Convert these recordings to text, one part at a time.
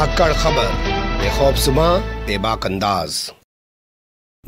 धाकड़ खबर बेखौफ सुबह बेबाक अंदाज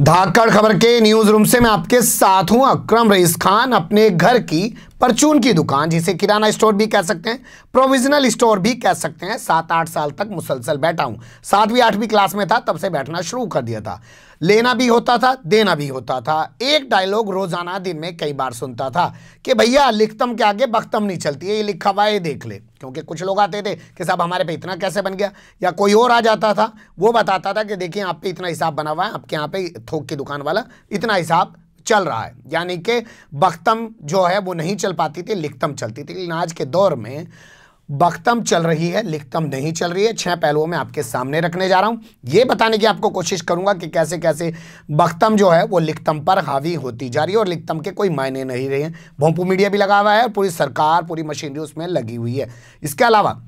धाकड़ खबर के न्यूज रूम से मैं आपके साथ हूं अक्रम रईस खान अपने घर की परचून की दुकान जिसे किराना स्टोर भी कह सकते हैं प्रोविजनल स्टोर भी कह सकते हैं सात आठ साल तक मुसलसल बैठा हूँ सातवीं आठवीं क्लास में था तब से बैठना शुरू कर दिया था लेना भी होता था देना भी होता था एक डायलॉग रोजाना दिन में कई बार सुनता था कि भैया लिखतम के आगे बख्तम नहीं चलती है ये लिखा हुआ ये देख ले क्योंकि कुछ लोग आते थे कि साहब हमारे पे इतना कैसे बन गया या कोई और आ जाता था वो बताता था कि देखिए आप पे इतना हिसाब बना हुआ है आपके यहाँ पे थोक की दुकान वाला इतना हिसाब चल रहा है यानी कि बख्तम जो है वो नहीं चल पाती थी लिखतम चलती थी लेकिन आज के दौर में बख्तम चल रही है लिखतम नहीं चल रही है छह पहलुओं में आपके सामने रखने जा रहा हूं ये बताने की आपको कोशिश करूंगा कि कैसे कैसे बख्तम जो है वो लिखतम पर हावी होती जा रही है और लिखतम के कोई मायने नहीं रहे हैं भोंपू मीडिया भी लगा हुआ है और पूरी सरकार पूरी मशीनरी उसमें लगी हुई है इसके अलावा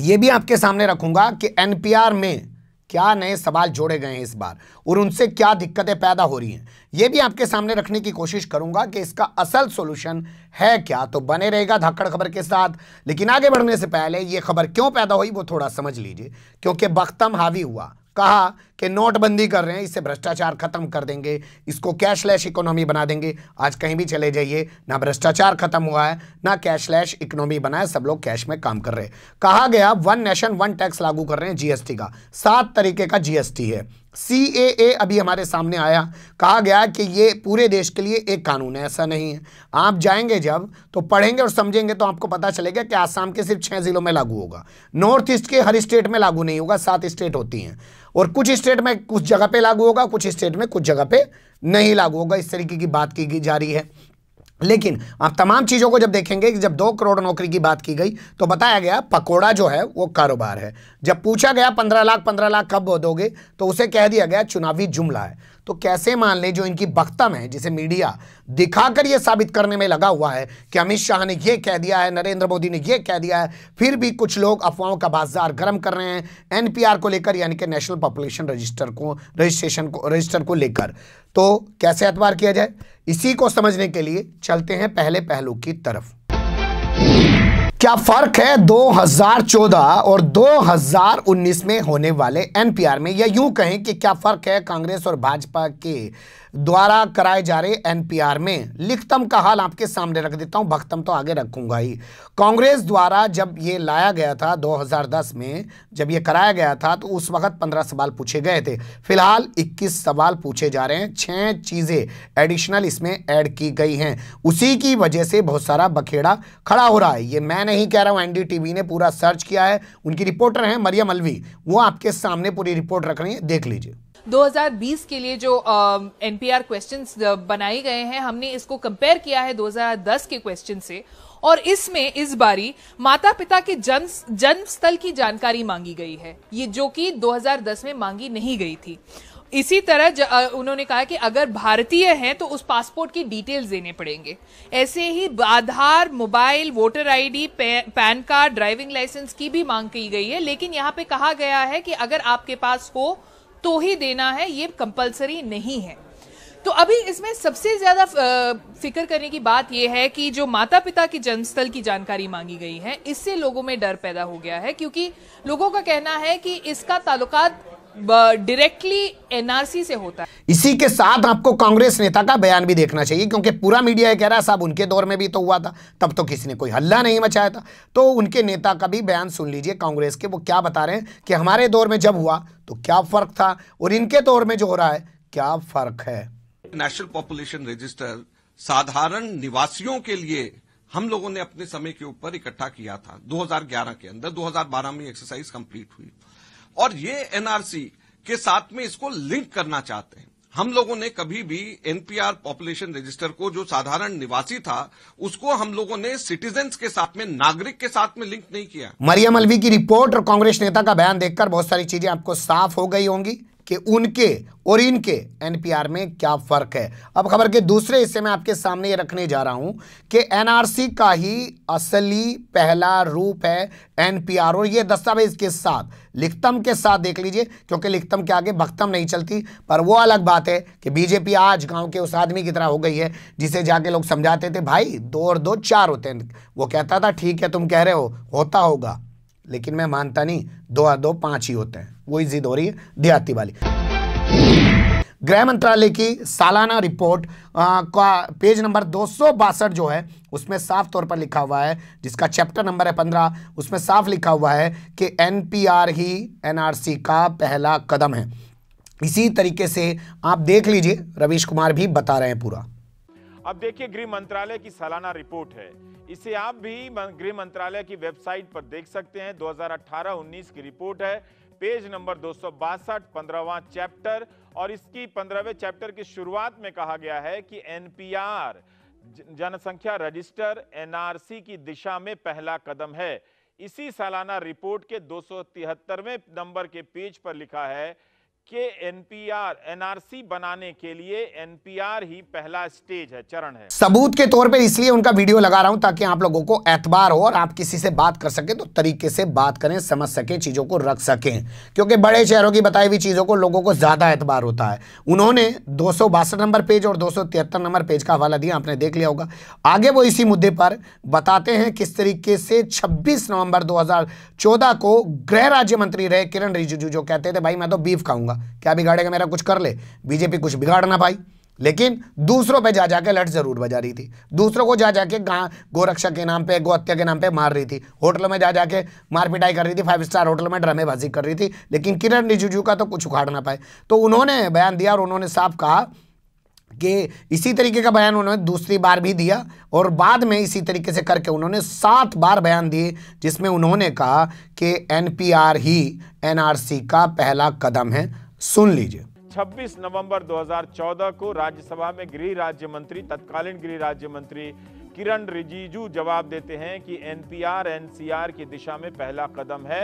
ये भी आपके सामने रखूंगा कि एनपीआर में क्या नए सवाल जोड़े गए हैं इस बार और उनसे क्या दिक्कतें पैदा हो रही हैं ये भी आपके सामने रखने की कोशिश करूंगा कि इसका असल सोल्यूशन है क्या तो बने रहेगा धक्कड़ खबर के साथ लेकिन आगे बढ़ने से पहले ये खबर क्यों पैदा हुई वो थोड़ा समझ लीजिए क्योंकि बख्तम हावी हुआ कहा कि नोटबंदी कर रहे हैं इससे भ्रष्टाचार खत्म कर देंगे इसको कैशलेस इकोनॉमी बना देंगे आज कहीं भी चले जाइए ना भ्रष्टाचार खत्म हुआ है ना कैशलेस इकोनॉमी बना है सब लोग कैश में काम कर रहे हैं कहा गया वन नेशन वन टैक्स लागू कर रहे हैं जीएसटी का सात तरीके का जीएसटी है सी अभी हमारे सामने आया कहा गया कि ये पूरे देश के लिए एक कानून है ऐसा नहीं है आप जाएंगे जब तो पढ़ेंगे और समझेंगे तो आपको पता चलेगा कि आसाम के सिर्फ छः जिलों में लागू होगा नॉर्थ ईस्ट के हर स्टेट में लागू नहीं होगा सात स्टेट होती हैं और कुछ स्टेट में कुछ जगह पे लागू होगा कुछ स्टेट में कुछ जगह पे नहीं लागू होगा इस तरीके की बात की जा रही है लेकिन आप तमाम चीज़ों को जब देखेंगे कि जब दो करोड़ नौकरी की बात की गई तो बताया गया पकोड़ा जो है वो कारोबार है जब पूछा गया पंद्रह लाख पंद्रह लाख कब दोगे तो उसे कह दिया गया चुनावी जुमला है तो कैसे मान लें जो इनकी बख्तम है जिसे मीडिया दिखाकर यह साबित करने में लगा हुआ है कि अमित शाह ने यह कह दिया है नरेंद्र मोदी ने यह कह दिया है फिर भी कुछ लोग अफवाहों का बाजार गर्म कर रहे हैं एनपीआर को लेकर यानी कि नेशनल पॉपुलेशन रजिस्टर को रजिस्ट्रेशन को रजिस्टर को लेकर तो कैसे एतवार किया जाए इसी को समझने के लिए चलते हैं पहले पहलू की तरफ क्या फर्क है 2014 और 2019 में होने वाले एनपीआर में या यूं कहें कि क्या फर्क है कांग्रेस और भाजपा के द्वारा कराए जा रहे एनपीआर में लिखतम का हाल आपके सामने रख देता हूं भक्तम तो आगे रखूंगा ही कांग्रेस द्वारा जब ये लाया गया था 2010 में जब ये कराया गया था तो उस वक्त 15 सवाल पूछे गए थे फिलहाल 21 सवाल पूछे जा रहे हैं छह चीज़ें एडिशनल इसमें ऐड की गई हैं उसी की वजह से बहुत सारा बखेड़ा खड़ा हो रहा है ये मैंने नहीं कह रहा हूँ एनडीटीवी ने पूरा सर्च किया है उनकी रिपोर्टर है मरियम अलवी वो आपके सामने पूरी रिपोर्ट रख रही है देख लीजिए 2020 के लिए जो एन पी आर क्वेश्चन बनाए गए हैं हमने इसको कंपेयर किया है 2010 के क्वेश्चन से और इसमें इस बारी माता पिता के जन्म जन्म स्थल की जानकारी मांगी गई है ये जो कि 2010 में मांगी नहीं गई थी इसी तरह उन्होंने कहा कि अगर भारतीय हैं तो उस पासपोर्ट की डिटेल्स देने पड़ेंगे ऐसे ही Aadhaar mobile voter ID PAN card driving licence की भी मांग की गई है लेकिन यहाँ पे कहा गया है कि अगर आपके पास हो तो ही देना है ये कंपलसरी नहीं है तो अभी इसमें सबसे ज्यादा फिक्र करने की बात यह है कि जो माता पिता की जन्मस्थल की जानकारी मांगी गई है इससे लोगों में डर पैदा हो गया है क्योंकि लोगों का कहना है कि इसका ताल्लुकात डायरेक्टली एनआरसी से होता है इसी के साथ आपको कांग्रेस नेता का बयान भी देखना चाहिए क्योंकि पूरा मीडिया कह रहा है साहब उनके दौर में भी तो हुआ था तब तो किसी ने कोई हल्ला नहीं मचाया था तो उनके नेता का भी बयान सुन लीजिए कांग्रेस के वो क्या बता रहे हैं कि हमारे दौर में जब हुआ तो क्या फर्क था और इनके दौर में जो हो रहा है क्या फर्क है नेशनल पॉपुलेशन रजिस्टर साधारण निवासियों के लिए हम लोगों ने अपने समय के ऊपर इकट्ठा किया था 2011 के अंदर 2012 में एक्सरसाइज कंप्लीट हुई और ये एनआरसी के साथ में इसको लिंक करना चाहते हैं हम लोगों ने कभी भी एनपीआर पॉपुलेशन रजिस्टर को जो साधारण निवासी था उसको हम लोगों ने सिटीजन के साथ में नागरिक के साथ में लिंक नहीं किया मरियम अलवी की रिपोर्ट और कांग्रेस नेता का बयान देखकर बहुत सारी चीजें आपको साफ हो गई होंगी कि उनके और इनके एनपीआर में क्या फ़र्क है अब खबर के दूसरे हिस्से में आपके सामने ये रखने जा रहा हूं कि एनआरसी का ही असली पहला रूप है एनपीआर और ये दस्तावेज के साथ लिखतम के साथ देख लीजिए क्योंकि लिखतम के आगे भक्तम नहीं चलती पर वो अलग बात है कि बीजेपी आज गांव के उस आदमी की तरह हो गई है जिसे जाके लोग समझाते थे भाई दो और दो चार होते हैं वो कहता था ठीक है तुम कह रहे हो होता होगा लेकिन मैं मानता नहीं दो आ दो पांच ही होते हैं वही जिद हो रही है देहाती वाली गृह मंत्रालय की सालाना रिपोर्ट आ, का पेज नंबर दो जो है उसमें साफ तौर पर लिखा हुआ है जिसका चैप्टर नंबर है पंद्रह उसमें साफ लिखा हुआ है कि एनपीआर ही एनआरसी का पहला कदम है इसी तरीके से आप देख लीजिए रवीश कुमार भी बता रहे हैं पूरा अब देखिए गृह मंत्रालय की सालाना रिपोर्ट है इसे आप भी गृह मंत्रालय की वेबसाइट पर देख सकते हैं 2018-19 की रिपोर्ट है पेज नंबर दो सौ चैप्टर और इसकी पंद्रहवें चैप्टर की शुरुआत में कहा गया है कि एनपीआर जनसंख्या रजिस्टर एनआरसी की दिशा में पहला कदम है इसी सालाना रिपोर्ट के दो सौ नंबर के पेज पर लिखा है के एनपीआर एनआरसी बनाने के लिए एनपीआर ही पहला स्टेज है चरण है सबूत के तौर पे इसलिए उनका वीडियो लगा रहा हूं ताकि आप लोगों को एतबार हो और आप किसी से बात कर सके तो तरीके से बात करें समझ सके चीजों को रख सके क्योंकि बड़े शहरों की बताई हुई चीजों को लोगों को ज्यादा एतबार होता है उन्होंने दो नंबर पेज और दो नंबर पेज का हवाला दिया आपने देख लिया होगा आगे वो इसी मुद्दे पर बताते हैं किस तरीके से छब्बीस नवंबर दो को गृह राज्य मंत्री रहे किरण रिजिजू जो कहते थे भाई मैं तो बीफ खाऊंगा करूंगा क्या बिगाड़ेगा मेरा कुछ कर ले बीजेपी कुछ बिगाड़ ना पाई लेकिन दूसरों पे जा जाके लट जरूर बजा रही थी दूसरों को जा जाके गां गोरक्षा के नाम पे गोहत्या के नाम पे मार रही थी होटलों में जा जाके मार पिटाई कर रही थी फाइव स्टार होटल में ड्रामेबाजी कर रही थी लेकिन किरण रिजिजू का तो कुछ उखाड़ ना पाए तो उन्होंने बयान दिया और उन्होंने साफ कहा कि इसी तरीके का बयान उन्होंने दूसरी बार भी दिया और बाद में इसी तरीके से करके उन्होंने सात बार बयान दिए जिसमें उन्होंने कहा कि एन ही एन का पहला कदम है सुन लीजिए 26 नवंबर 2014 को राज्यसभा में गृह राज्य मंत्री तत्कालीन गृह राज्य मंत्री किरण रिजिजू जवाब देते हैं कि एनपीआर एनसीआर की दिशा में पहला कदम है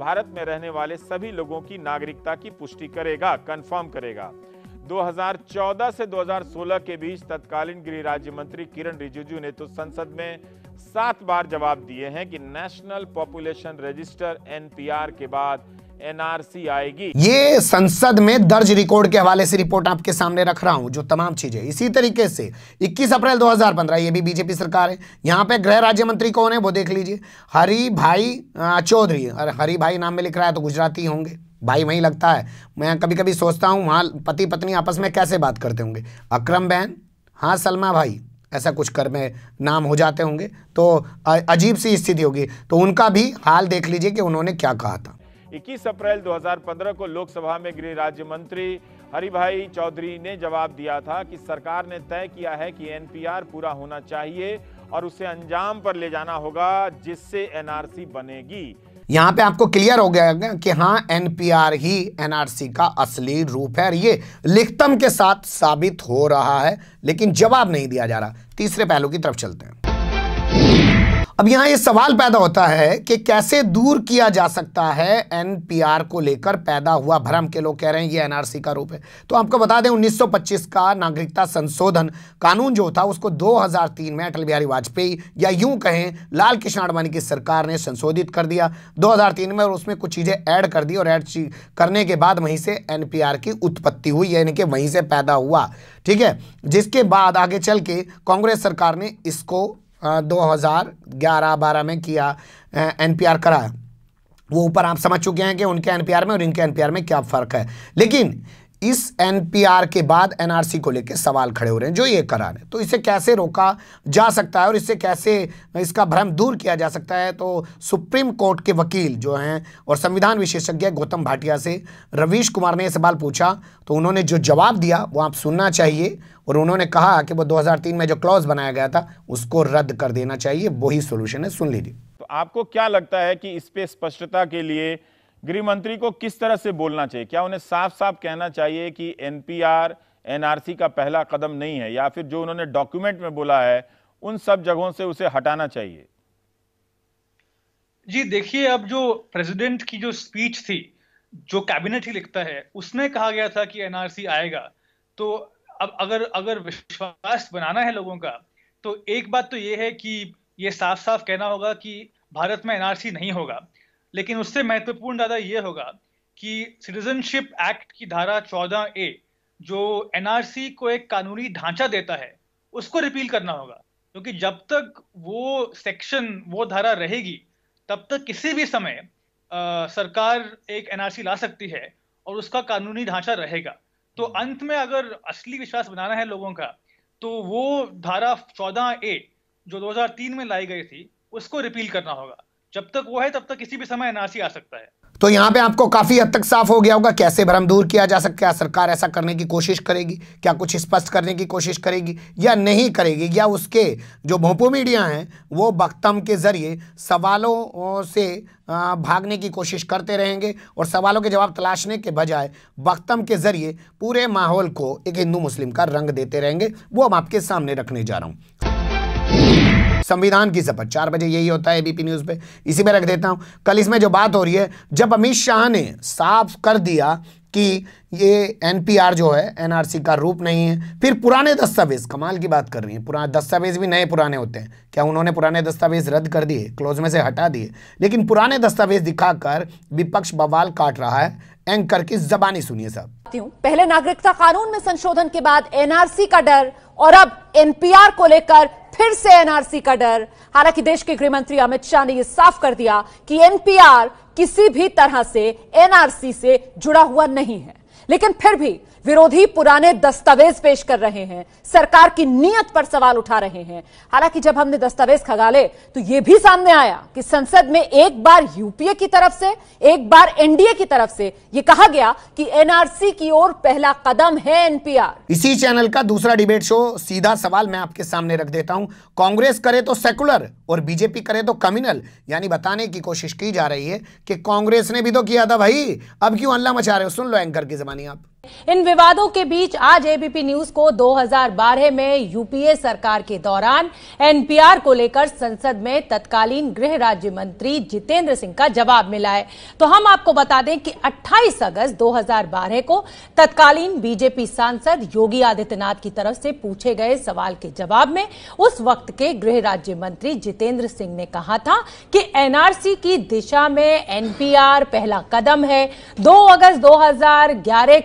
भारत में रहने वाले सभी लोगों की नागरिकता की पुष्टि करेगा कंफर्म करेगा 2014 से 2016 के बीच तत्कालीन गृह राज्य मंत्री किरण रिजिजू ने तो संसद में सात बार जवाब दिए हैं कि नेशनल पॉपुलेशन रजिस्टर एनपीआर के बाद एनआरसी आएगी ये संसद में दर्ज रिकॉर्ड के हवाले से रिपोर्ट आपके सामने रख रहा हूं जो तमाम चीजें इसी तरीके से 21 अप्रैल 2015 ये भी बीजेपी सरकार है यहाँ पे गृह राज्य मंत्री कौन है वो देख लीजिए हरी भाई चौधरी अरे हरी भाई नाम में लिख रहा है तो गुजराती होंगे भाई वहीं लगता है मैं कभी कभी सोचता हूँ वहाँ पति पत्नी आपस में कैसे बात करते होंगे अक्रम बहन हाँ सलमा भाई ऐसा कुछ कर में नाम हो जाते होंगे तो अजीब सी स्थिति होगी तो उनका भी हाल देख लीजिए कि उन्होंने क्या कहा था 21 अप्रैल 2015 को लोकसभा में गृह राज्य मंत्री हरिभाई चौधरी ने जवाब दिया था कि सरकार ने तय किया है कि एनपीआर पूरा होना चाहिए और उसे अंजाम पर ले जाना होगा जिससे एनआरसी बनेगी यहाँ पे आपको क्लियर हो गया कि हाँ एनपीआर ही एनआरसी का असली रूप है और ये लिखतम के साथ साबित हो रहा है लेकिन जवाब नहीं दिया जा रहा तीसरे पहलू की तरफ चलते हैं अब यहां ये सवाल पैदा होता है कि कैसे दूर किया जा सकता है एनपीआर को लेकर पैदा हुआ भ्रम के लोग कह रहे हैं ये एनआरसी का रूप है तो आपको बता दें 1925 का नागरिकता संशोधन कानून जो था उसको 2003 में अटल बिहारी वाजपेयी या यूं कहें लाल कृष्ण आडवाणी की सरकार ने संशोधित कर दिया 2003 में और उसमें कुछ चीज़ें ऐड कर दी और ऐड करने के बाद वहीं से एन की उत्पत्ति हुई यानी कि वहीं से पैदा हुआ ठीक है जिसके बाद आगे चल के कांग्रेस सरकार ने इसको दो हज़ार ग्यारह बारह में किया एन पी आर कराया वो ऊपर आप समझ चुके हैं कि उनके एन पी आर में और इनके एन पी आर में क्या फ़र्क है लेकिन इस एनपीआर के बाद एनआरसी को लेकर सवाल खड़े हो रहे हैं जो ये करार है तो इसे कैसे रोका जा सकता है और इससे कैसे इसका भ्रम दूर किया जा सकता है तो सुप्रीम कोर्ट के वकील जो हैं और संविधान विशेषज्ञ गौतम भाटिया से रवीश कुमार ने यह सवाल पूछा तो उन्होंने जो जवाब दिया वो आप सुनना चाहिए और उन्होंने कहा कि वो दो में जो क्लॉज बनाया गया था उसको रद्द कर देना चाहिए वही सोल्यूशन है सुन लीजिए तो आपको क्या लगता है कि इस पर स्पष्टता के लिए गृहमंत्री को किस तरह से बोलना चाहिए क्या उन्हें साफ साफ कहना चाहिए कि एनपीआर एनआरसी का पहला कदम नहीं है या फिर जो उन्होंने डॉक्यूमेंट में बोला है उन सब जगहों से उसे हटाना चाहिए जी देखिए अब जो प्रेसिडेंट की जो स्पीच थी जो कैबिनेट ही लिखता है उसमें कहा गया था कि एनआरसी आएगा तो अब अगर अगर विश्वास बनाना है लोगों का तो एक बात तो ये है कि ये साफ साफ कहना होगा कि भारत में एनआरसी नहीं होगा लेकिन उससे महत्वपूर्ण दादा ये होगा कि सिटीजनशिप एक्ट की धारा चौदह ए जो एनआरसी को एक कानूनी ढांचा देता है उसको रिपील करना होगा क्योंकि जब तक वो सेक्शन वो धारा रहेगी तब तक किसी भी समय आ, सरकार एक एनआरसी ला सकती है और उसका कानूनी ढांचा रहेगा तो हम्म। अंत में अगर असली विश्वास बनाना है लोगों का तो वो धारा चौदह ए जो 2003 में लाई गई थी उसको रिपील करना होगा जब तक वो है तब तक किसी भी समय एनआरसी आ सकता है तो यहाँ पे आपको काफी हद तक साफ हो गया होगा कैसे भ्रम दूर किया जा सकता है सरकार ऐसा करने की कोशिश करेगी क्या कुछ स्पष्ट करने की कोशिश करेगी या नहीं करेगी या उसके जो भोपो मीडिया हैं वो बक्तम के जरिए सवालों से भागने की कोशिश करते रहेंगे और सवालों के जवाब तलाशने के बजाय बक्तम के जरिए पूरे माहौल को एक हिंदू मुस्लिम का रंग देते रहेंगे वो हम आपके सामने रखने जा रहा हूँ संविधान की शपथ चार बजे यही होता है एबीपी न्यूज़ पे इसी में रख देता हूं कल इसमें जो बात हो रही है जब अमित शाह ने साफ कर दिया कि ये एनपीआर जो है एनआरसी का रूप नहीं है फिर पुराने दस्तावेज कमाल की बात कर रही है पुराने दस्तावेज भी नए पुराने होते हैं क्या उन्होंने पुराने दस्तावेज रद्द कर दिए क्लोज में से हटा दिए लेकिन पुराने दस्तावेज दिखाकर विपक्ष बवाल काट रहा है एंकर की जबानी सुनिए साहब पहले नागरिकता कानून में संशोधन के बाद एनआरसी का डर और अब एनपीआर को लेकर फिर से एनआरसी का डर हालांकि देश के गृह मंत्री अमित शाह ने यह साफ कर दिया कि एनपीआर किसी भी तरह से एनआरसी से जुड़ा हुआ नहीं है लेकिन फिर भी विरोधी पुराने दस्तावेज पेश कर रहे हैं सरकार की नीयत पर सवाल उठा रहे हैं हालांकि जब हमने दस्तावेज खगाले तो यह भी सामने आया कि संसद में एक बार यूपीए की तरफ से एक बार एनडीए की तरफ से यह कहा गया कि एनआरसी की ओर पहला कदम है एनपीआर इसी चैनल का दूसरा डिबेट शो सीधा सवाल मैं आपके सामने रख देता हूं कांग्रेस करे तो सेकुलर और बीजेपी करे तो कम्युनल यानी बताने की कोशिश की जा रही है कि कांग्रेस ने भी तो किया था भाई अब क्यों अल्लाह मचा रहे हो सुन लो एंकर की जबानी आप इन विवादों के बीच आज एबीपी न्यूज को 2012 में यूपीए सरकार के दौरान एनपीआर को लेकर संसद में तत्कालीन गृह राज्य मंत्री जितेंद्र सिंह का जवाब मिला है तो हम आपको बता दें कि 28 अगस्त 2012 को तत्कालीन बीजेपी सांसद योगी आदित्यनाथ की तरफ से पूछे गए सवाल के जवाब में उस वक्त के गृह राज्य मंत्री जितेंद्र सिंह ने कहा था कि एनआरसी की दिशा में एनपीआर पहला कदम है दो अगस्त दो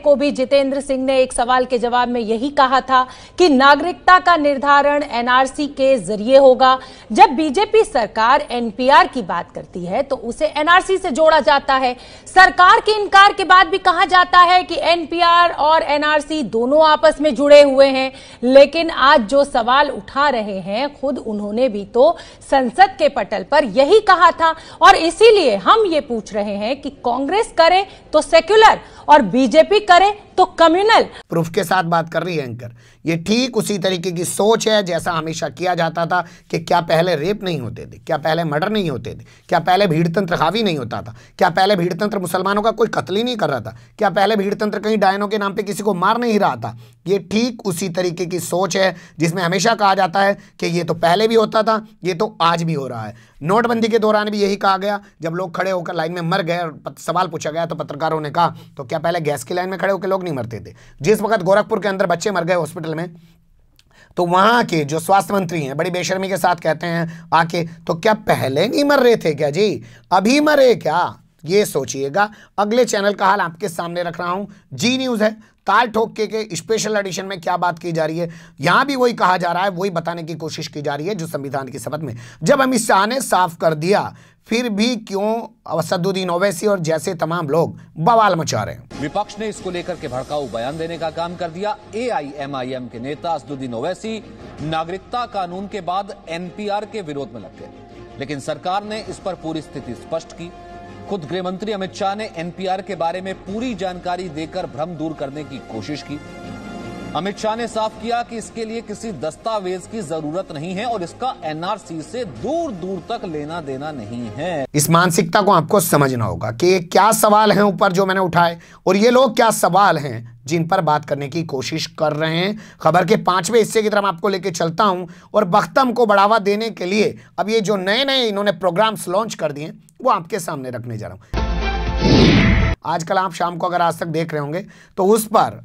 को भी मुख्यमंत्री जितेंद्र सिंह ने एक सवाल के जवाब में यही कहा था कि नागरिकता का निर्धारण एनआरसी के जरिए होगा जब बीजेपी सरकार एनपीआर की बात करती है तो उसे एनआरसी से जोड़ा जाता है सरकार के इनकार के बाद भी कहा जाता है कि एनपीआर और एनआरसी दोनों आपस में जुड़े हुए हैं लेकिन आज जो सवाल उठा रहे हैं खुद उन्होंने भी तो संसद के पटल पर यही कहा था और इसीलिए हम ये पूछ रहे हैं कि कांग्रेस करे तो सेक्युलर और बीजेपी करे तो कम्युनल प्रूफ के साथ बात कर रही है एंकर ये ठीक उसी तरीके की सोच है जैसा हमेशा किया जाता था कि क्या पहले रेप नहीं होते थे क्या पहले मर्डर नहीं होते थे क्या पहले भीड़तंत्र हावी नहीं होता था क्या पहले भीड़तंत्र मुसलमानों का कोई कत्ल ही नहीं कर रहा था क्या पहले भीड़तंत्र कहीं डायनों के नाम पर किसी को मार नहीं रहा था ये ठीक उसी तरीके की सोच है जिसमें हमेशा कहा जाता है कि ये तो पहले भी होता था ये तो आज भी हो रहा है नोटबंदी के दौरान भी यही कहा गया जब लोग खड़े होकर लाइन में मर गए और सवाल पूछा गया तो पत्रकारों ने कहा तो क्या पहले गैस की लाइन में खड़े होकर लोग नहीं मरते थे जिस वक्त गोरखपुर के अंदर बच्चे मर गए हॉस्पिटल में तो वहां के जो स्वास्थ्य मंत्री हैं बड़ी बेशर्मी के साथ कहते हैं आके तो क्या पहले नहीं मर रहे थे क्या जी अभी मरे क्या ये सोचिएगा अगले चैनल का हाल आपके सामने रख रहा हूं जी न्यूज़ है ताल ठोक के, के स्पेशल एडिशन में क्या बात की जा रही है यहां भी वही कहा जा रहा है वही बताने की कोशिश की जा रही है जो संविधान की शपथ में जब अमित शाह ने साफ कर दिया फिर भी क्यों असदुद्दीन ओवैसी और जैसे तमाम लोग बवाल मचा रहे हैं विपक्ष ने इसको लेकर के भड़काऊ बयान देने का काम कर दिया एआईएमआईएम के नेता असदुद्दीन ओवैसी नागरिकता कानून के बाद एनपीआर के विरोध में लग गए लेकिन सरकार ने इस पर पूरी स्थिति स्पष्ट की खुद गृह मंत्री अमित शाह ने एनपीआर के बारे में पूरी जानकारी देकर भ्रम दूर करने की कोशिश की अमित शाह ने साफ किया कि इसके लिए किसी दस्तावेज की जरूरत नहीं है और इसका एनआरसी से दूर दूर तक लेना देना नहीं है इस मानसिकता को आपको समझना होगा कि क्या सवाल हैं ऊपर जो मैंने उठाए और ये लोग क्या सवाल हैं जिन पर बात करने की कोशिश कर रहे हैं खबर के पांचवें हिस्से की तरफ आपको लेके चलता हूं और बख्तम को बढ़ावा देने के लिए अब ये जो नए नए इन्होंने प्रोग्राम्स लॉन्च कर दिए वो आपके सामने रखने जा रहा हूं आजकल आप शाम को अगर आज तक देख रहे होंगे तो उस पर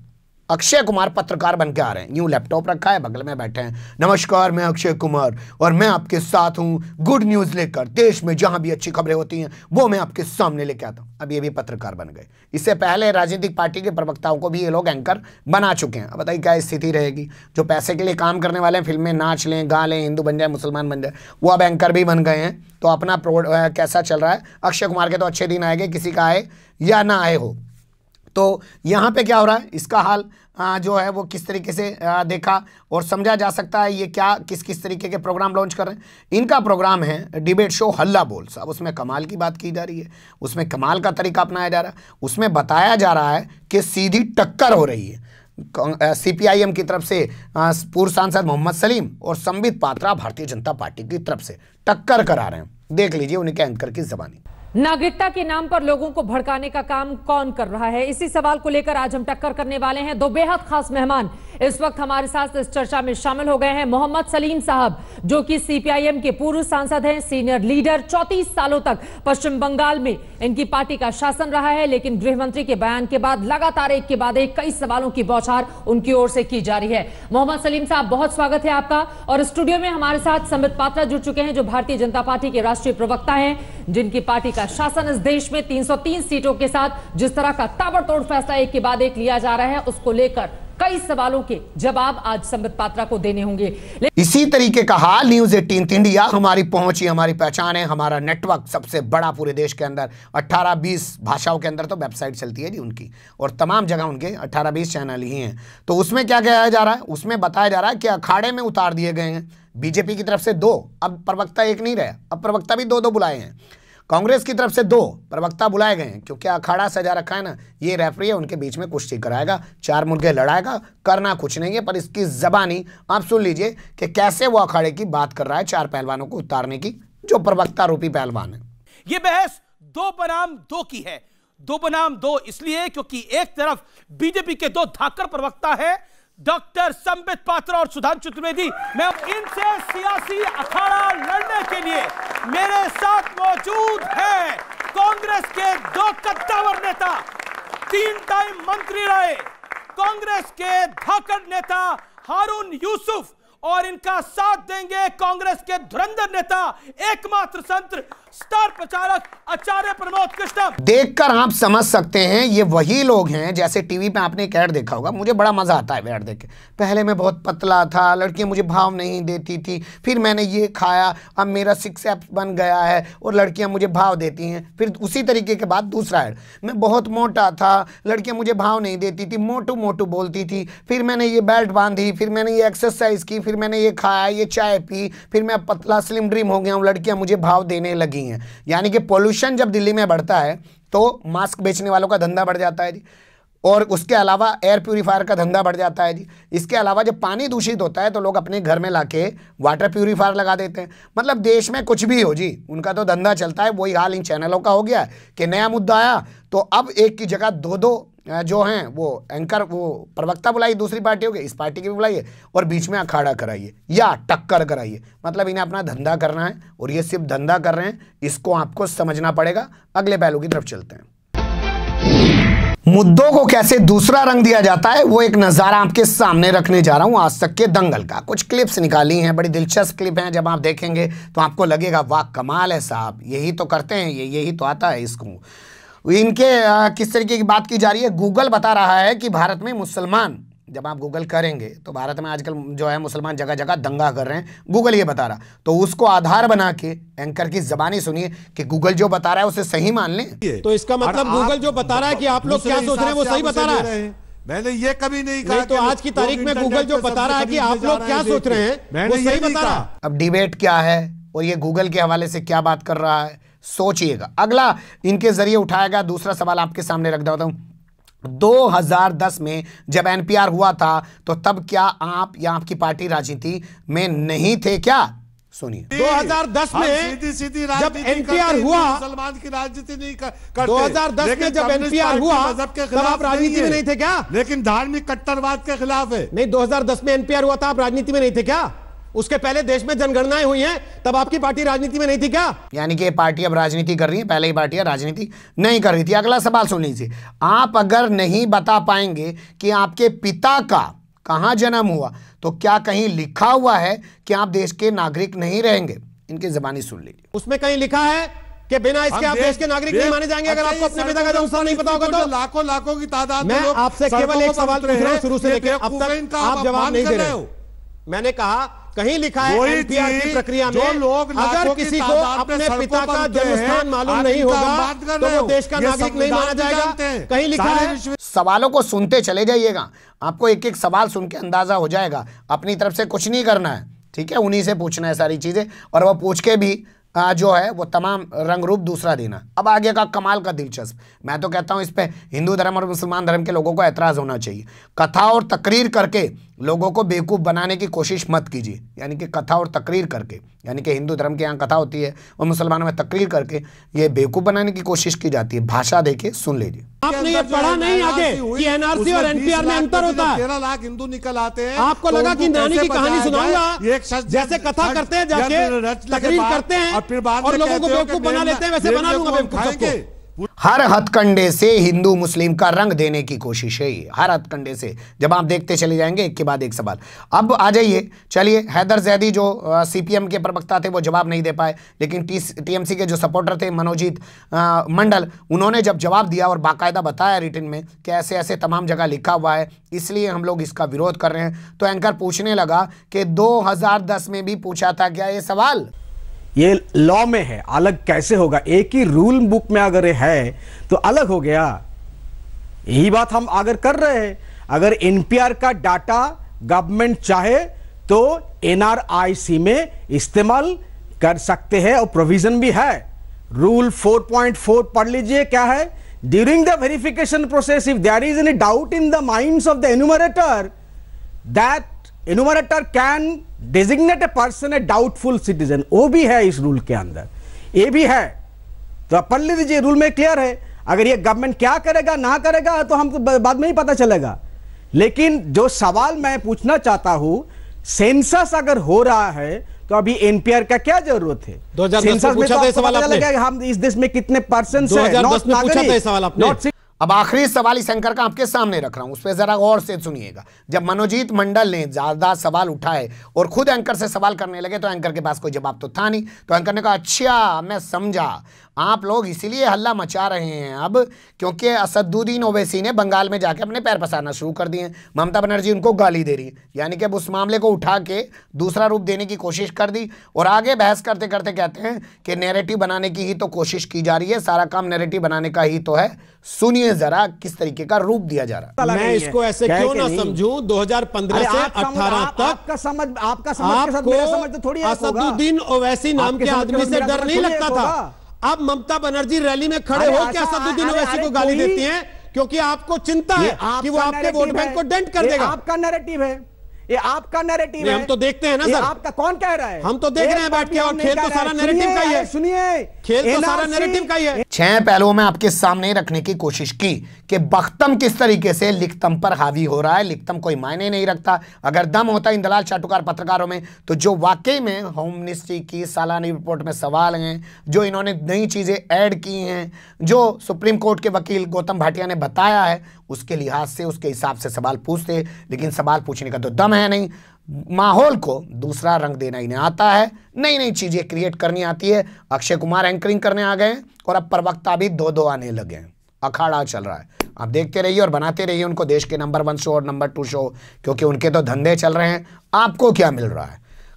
अक्षय कुमार पत्रकार बन के आ रहे हैं यूं लैपटॉप रखा है बगल में बैठे हैं नमस्कार मैं अक्षय कुमार और मैं आपके साथ हूँ गुड न्यूज़ लेकर देश में जहां भी अच्छी खबरें होती हैं वो मैं आपके सामने लेके आता हूँ अब ये भी पत्रकार बन गए इससे पहले राजनीतिक पार्टी के प्रवक्ताओं को भी ये लोग एंकर बना चुके हैं अब बताइए क्या स्थिति रहेगी जो पैसे के लिए काम करने वाले हैं फिल्में नाच लें गा लें हिंदू बन जाए मुसलमान बन जाए वो अब एंकर भी बन गए हैं तो अपना कैसा चल रहा है अक्षय कुमार के तो अच्छे दिन आएंगे किसी का आए या ना आए हो तो यहाँ पे क्या हो रहा है इसका हाल आ, जो है वो किस तरीके से आ, देखा और समझा जा सकता है ये क्या किस किस तरीके के प्रोग्राम लॉन्च कर रहे हैं इनका प्रोग्राम है डिबेट शो हल्ला बोल साहब उसमें कमाल की बात की जा रही है उसमें कमाल का तरीका अपनाया जा रहा है उसमें बताया जा रहा है कि सीधी टक्कर हो रही है सीपीआईएम की तरफ से पूर्व सांसद मोहम्मद सलीम और संबित पात्रा भारतीय जनता पार्टी की तरफ से टक्कर करा रहे हैं देख लीजिए उनके एंकर की जबानी नागरिकता के नाम पर लोगों को भड़काने का काम कौन कर रहा है इसी सवाल को लेकर आज हम टक्कर करने वाले हैं दो बेहद खास मेहमान इस वक्त हमारे साथ इस चर्चा में शामिल हो गए हैं मोहम्मद सलीम साहब जो कि सीपीआईएम के पूर्व सांसद हैं सीनियर लीडर चौतीस सालों तक पश्चिम बंगाल में इनकी पार्टी का शासन रहा है लेकिन गृहमंत्री के बयान के बाद लगातार एक के बाद एक कई सवालों की बौछार उनकी ओर से की जा रही है मोहम्मद सलीम साहब बहुत स्वागत है आपका और स्टूडियो में हमारे साथ संबित पात्रा जुड़ चुके हैं जो भारतीय जनता पार्टी के राष्ट्रीय प्रवक्ता है जिनकी पार्टी का शासन इस देश में 303 सीटों के साथ जिस तरह का ताबड़तोड़ फैसला एक के बाद एक लिया जा रहा है उसको लेकर कई सवालों के जवाब आज संबित पात्रा को देने होंगे इसी तरीके का हाल न्यूज एटीन इंडिया हमारी पहुंच ही हमारी पहचान है हमारा नेटवर्क सबसे बड़ा पूरे देश के अंदर 18-20 भाषाओं के अंदर तो वेबसाइट चलती है जी उनकी और तमाम जगह उनके 18-20 चैनल ही हैं तो उसमें क्या कहा जा रहा है उसमें बताया जा रहा है कि अखाड़े में उतार दिए गए हैं बीजेपी की तरफ से दो अब प्रवक्ता एक नहीं रहे अब प्रवक्ता भी दो दो बुलाए हैं कांग्रेस की तरफ से दो प्रवक्ता बुलाए गए हैं क्योंकि अखाड़ा सजा रखा है ना ये रेफरी है उनके बीच में कुश्ती कराएगा चार मुर्गे लड़ाएगा करना कुछ नहीं है पर इसकी जबानी आप सुन लीजिए कि कैसे वो अखाड़े की बात कर रहा है चार पहलवानों को उतारने की जो प्रवक्ता रूपी पहलवान है ये बहस दो बनाम दो की है दो बनाम दो इसलिए क्योंकि एक तरफ बीजेपी के दो धाकर प्रवक्ता है डॉक्टर संबित पात्रा और सुधांशु त्रिवेदी मैं इनसे सियासी अखाड़ा लड़ने के लिए मेरे साथ मौजूद है कांग्रेस के दो कद्दावर नेता तीन टाइम मंत्री रहे कांग्रेस के धाकड़ नेता हारून यूसुफ और इनका साथ देंगे कांग्रेस के धुरंधर नेता एकमात्र संत्र स्टार प्रचारक आचार्य प्रमोद कृष्ण देखकर आप समझ सकते हैं ये वही लोग हैं जैसे टीवी पे आपने एक देखा होगा मुझे बड़ा मजा आता है ऐड देख के पहले मैं बहुत पतला था लड़कियां मुझे भाव नहीं देती थी फिर मैंने ये खाया अब मेरा सिक्स एप बन गया है और लड़कियां मुझे भाव देती हैं फिर उसी तरीके के बाद दूसरा एड मैं बहुत मोटा था लड़कियां मुझे भाव नहीं देती थी मोटू मोटू बोलती थी फिर मैंने ये बेल्ट बांधी फिर मैंने ये एक्सरसाइज की फिर फिर मैंने ये खाया ये चाय पी फिर मैं पतला स्लिम ड्रीम हो गया हूँ लड़कियाँ मुझे भाव देने लगी हैं यानी कि पोल्यूशन जब दिल्ली में बढ़ता है तो मास्क बेचने वालों का धंधा बढ़ जाता है जी और उसके अलावा एयर प्योरीफायर का धंधा बढ़ जाता है जी इसके अलावा जब पानी दूषित होता है तो लोग अपने घर में लाके वाटर प्योरीफायर लगा देते हैं मतलब देश में कुछ भी हो जी उनका तो धंधा चलता है वही हाल इन चैनलों का हो गया कि नया मुद्दा आया तो अब एक की जगह दो दो जो हैं वो एंकर वो प्रवक्ता बुलाइए दूसरी पार्टी हो गई इस पार्टी की भी बुलाइए और बीच में अखाड़ा कराइए या टक्कर कराइए मतलब इन्हें अपना धंधा करना है और ये सिर्फ धंधा कर रहे हैं इसको आपको समझना पड़ेगा अगले पहलू की तरफ चलते हैं मुद्दों को कैसे दूसरा रंग दिया जाता है वो एक नज़ारा आपके सामने रखने जा रहा हूं आज तक के दंगल का कुछ क्लिप्स निकाली हैं बड़ी दिलचस्प क्लिप हैं जब आप देखेंगे तो आपको लगेगा वाह कमाल है साहब यही तो करते हैं ये यही तो आता है इसको इनके आ, किस तरीके की बात की जा रही है गूगल बता रहा है कि भारत में मुसलमान जब आप गूगल करेंगे तो भारत में आजकल जो है मुसलमान जगह जगह दंगा कर रहे हैं गूगल ये बता रहा तो उसको आधार बना के एंकर की जबानी सुनिए कि गूगल जो बता रहा है उसे सही मान लें तो इसका मतलब गूगल जो बता रहा है कि आप लोग क्या सोच रहे हैं वो सही बता रहा है मैंने ये कभी नहीं कहा तो आज की तारीख में गूगल जो बता रहा है कि आप लोग क्या सोच रहे हैं मैंने सही बता रहा अब डिबेट क्या है और ये गूगल के हवाले से क्या बात कर रहा है सोचिएगा अगला इनके जरिए उठाया गया दूसरा सवाल आपके सामने रख देता हूं 2010 में जब एनपीआर हुआ था तो तब क्या आप या आपकी पार्टी राजनीति में नहीं थे क्या सुनिए 2010 में सीधी सीधी जब एनपीआर हुआ मुसलमान की राजनीति नहीं कर 2010 में जब एनपीआर हुआ मजहब के खिलाफ राजनीति में नहीं थे क्या लेकिन धार्मिक कट्टरवाद के खिलाफ है नहीं 2010 में एनपीआर हुआ था आप राजनीति में नहीं थे क्या उसके पहले देश में जनगणनाएं हुई हैं तब आपकी पार्टी राजनीति में नहीं थी क्या यानी कि पार्टी अब राजनीति कर रही है पहले ही पार्टियां राजनीति नहीं कर रही थी अगला सवाल सुन लीजिए आप अगर नहीं बता पाएंगे कि आपके पिता का कहां जन्म हुआ तो क्या कहीं लिखा हुआ है कि आप देश के नागरिक नहीं रहेंगे इनकी जबानी सुन लीजिए उसमें कहीं लिखा है कि बिना इसके आप देश के नागरिक नहीं माने जाएंगे अगर अच्छा, आपको अपने पिता का जन्मस्थान नहीं पता होगा तो लाखों लाखों की तादाद में आपसे केवल एक सवाल शुरू से लेकर अब तक आप जवाब नहीं दे रहे हो मैंने कहा कहीं लिखा है की प्रक्रिया में जो लोग अगर किसी को अपने पिता का जन्मस्थान मालूम नहीं होगा तो वो देश का नागरिक नहीं माना जाएगा कहीं लिखा है सवालों को सुनते चले जाइएगा आपको एक एक सवाल सुन के अंदाजा हो जाएगा अपनी तरफ से कुछ नहीं करना है ठीक है उन्हीं से पूछना है सारी चीज़ें और वो पूछ के भी जो है वो तमाम रंग रूप दूसरा देना अब आगे का कमाल का दिलचस्प मैं तो कहता हूँ इस पर हिंदू धर्म और मुसलमान धर्म के लोगों को ऐतराज़ होना चाहिए कथा और तकरीर करके लोगों को बेवकूफ़ बनाने की कोशिश मत कीजिए यानी कि कथा और तकरीर करके यानी कि हिंदू धर्म के यहाँ कथा होती है और मुसलमानों में तकरीर करके ये बेवकूफ़ बनाने की कोशिश की जाती है भाषा देखिए सुन लीजिए आपने ये पढ़ा नहीं आगे कि एनआरसी और एनपीआर में तो अंतर होता है तेरह लाख हिंदू निकल आते हैं आपको तो लगा कि नानी की कहानी सुनाऊंगा एक शख्स जैसे कथा करते हैं जाके तकरीर करते हैं और फिर बाद और लोगों को बेवकूफ बना लेते हैं वैसे बना लूंगा बेवकूफ हर हथकंडे से हिंदू मुस्लिम का रंग देने की कोशिश है ये हर हथकंडे से जब आप देखते चले जाएंगे एक के बाद एक सवाल अब आ जाइए चलिए हैदर जैदी जो सीपीएम के प्रवक्ता थे वो जवाब नहीं दे पाए लेकिन टी टीएमसी के जो सपोर्टर थे मनोजीत मंडल उन्होंने जब जवाब दिया और बाकायदा बताया रिटर्न में कि ऐसे ऐसे तमाम जगह लिखा हुआ है इसलिए हम लोग इसका विरोध कर रहे हैं तो एंकर पूछने लगा कि दो में भी पूछा था क्या ये सवाल ये लॉ में है अलग कैसे होगा एक ही रूल बुक में अगर है तो अलग हो गया यही बात हम अगर कर रहे हैं अगर एनपीआर का डाटा गवर्नमेंट चाहे तो एनआरआईसी में इस्तेमाल कर सकते हैं और प्रोविजन भी है रूल 4.4 पढ़ लीजिए क्या है during the verification process if there is any doubt in the mind of the enumerator that enumerator can designate a person a doubtful citizen वो भी है इस रूल के अंदर ये भी है तो आप पढ़ लीजिए रूल में क्लियर है अगर ये गवर्नमेंट क्या करेगा ना करेगा तो हमको बाद में ही पता चलेगा लेकिन जो सवाल मैं पूछना चाहता हूं सेंसस अगर हो रहा है तो अभी एनपीआर का क्या जरूरत है सेंसस में तो सवाल आपने हम इस देश में कितने पर्सन नॉट नागरिक नॉट अब आखिरी सवाल इस एंकर का आपके सामने रख रहा हूं उस पर जरा गौर से सुनिएगा जब मनोजीत मंडल ने ज्यादा सवाल उठाए और खुद एंकर से सवाल करने लगे तो एंकर के पास कोई जवाब तो था नहीं तो एंकर ने कहा अच्छा मैं समझा आप लोग इसीलिए हल्ला मचा रहे हैं अब क्योंकि असदुद्दीन ओवैसी ने बंगाल में जाकर अपने पैर पसारना शुरू कर दिए ममता बनर्जी उनको गाली दे रही है यानी कि अब उस मामले को उठा के दूसरा रूप देने की कोशिश कर दी और आगे बहस करते करते कहते हैं कि नेरेटिव बनाने की ही तो कोशिश की जा रही है सारा काम नेरेटिव बनाने का ही तो है सुनिए जरा किस तरीके का रूप दिया जा रहा है मैं इसको ऐसे क्यों ना समझूं 2015 से 18 तक आपका समझ आपका समझ आपको समझ तो थोड़ी असदुद्दीन ओवैसी नाम के आदमी से डर नहीं लगता था आप ममता बनर्जी रैली में खड़े हो क्या सदुद्दीन ओवैसी को गाली देती हैं क्योंकि आपको चिंता है कि वो आपके वोट बैंक को डेंट कर देगा आपका नैरेटिव है ये आपका नैरेटिव है हम तो देखते हैं ना सर आपका कौन कह रहा है हम तो देख रहे हैं बैठ के और खेल तो सारा नैरेटिव का ही है सुनिए खेल तो सारा नैरेटिव का ही है छह पहलुओं में आपके सामने रखने की कोशिश की कि बख्तम किस तरीके से लिखतम पर हावी हो रहा है लिखतम कोई मायने नहीं रखता अगर दम होता इन दलाल चाटुकार पत्रकारों में तो जो वाकई में होम मिनिस्ट्री की सालानी रिपोर्ट में सवाल हैं जो इन्होंने नई चीज़ें ऐड की हैं जो सुप्रीम कोर्ट के वकील गौतम भाटिया ने बताया है उसके लिहाज से उसके हिसाब से सवाल पूछते लेकिन सवाल पूछने का तो दम है नहीं माहौल को दूसरा रंग देना इन्हें आता है नई नई चीज़ें क्रिएट करनी आती है अक्षय कुमार एंकरिंग करने आ गए और अब प्रवक्ता भी दो दो आने लगे हैं अखाड़ा चल रहा है आप देखते रहिए और बनाते रहिए उनको देश के नंबर वन शो और नंबर टू शो क्योंकि उनके तो धंधे चल रहे हैं आपको क्या मिल रहा है